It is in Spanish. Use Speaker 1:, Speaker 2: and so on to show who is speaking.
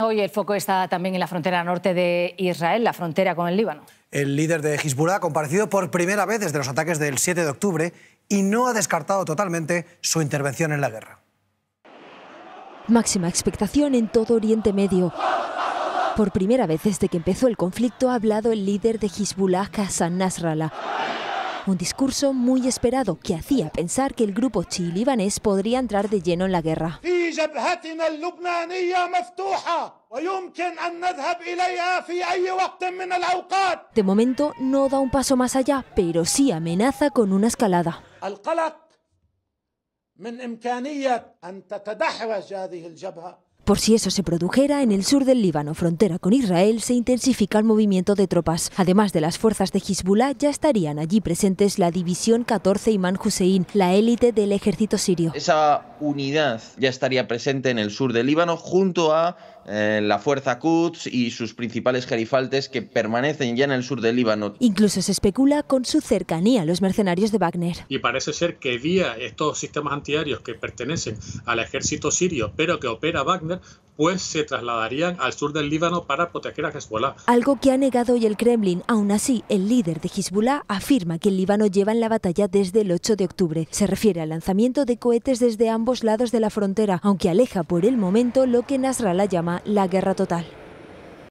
Speaker 1: Hoy el foco está también en la frontera norte de Israel, la frontera con el Líbano.
Speaker 2: El líder de Hezbollah ha comparecido por primera vez desde los ataques del 7 de octubre y no ha descartado totalmente su intervención en la guerra.
Speaker 1: Máxima expectación en todo Oriente Medio. Por primera vez desde que empezó el conflicto ha hablado el líder de Hezbollah, Hassan Nasrallah un discurso muy esperado que hacía pensar que el grupo chi-libanés podría entrar de lleno en la guerra.
Speaker 3: De
Speaker 1: momento no da un paso más allá, pero sí amenaza con una escalada. Por si eso se produjera, en el sur del Líbano, frontera con Israel, se intensifica el movimiento de tropas. Además de las fuerzas de Hezbollah, ya estarían allí presentes la División 14 Imán Hussein, la élite del ejército sirio.
Speaker 4: Esa unidad ya estaría presente en el sur del Líbano junto a eh, la fuerza Quds y sus principales gerifaltes que permanecen ya en el sur del Líbano.
Speaker 1: Incluso se especula con su cercanía a los mercenarios de Wagner.
Speaker 5: Y parece ser que vía estos sistemas antiaéreos que pertenecen al ejército sirio, pero que opera Wagner, pues se trasladarían al sur del Líbano para proteger a Hezbollah.
Speaker 1: Algo que ha negado hoy el Kremlin. Aún así, el líder de Hezbollah afirma que el Líbano lleva en la batalla desde el 8 de octubre. Se refiere al lanzamiento de cohetes desde ambos lados de la frontera, aunque aleja por el momento lo que Nasrallah llama la guerra total.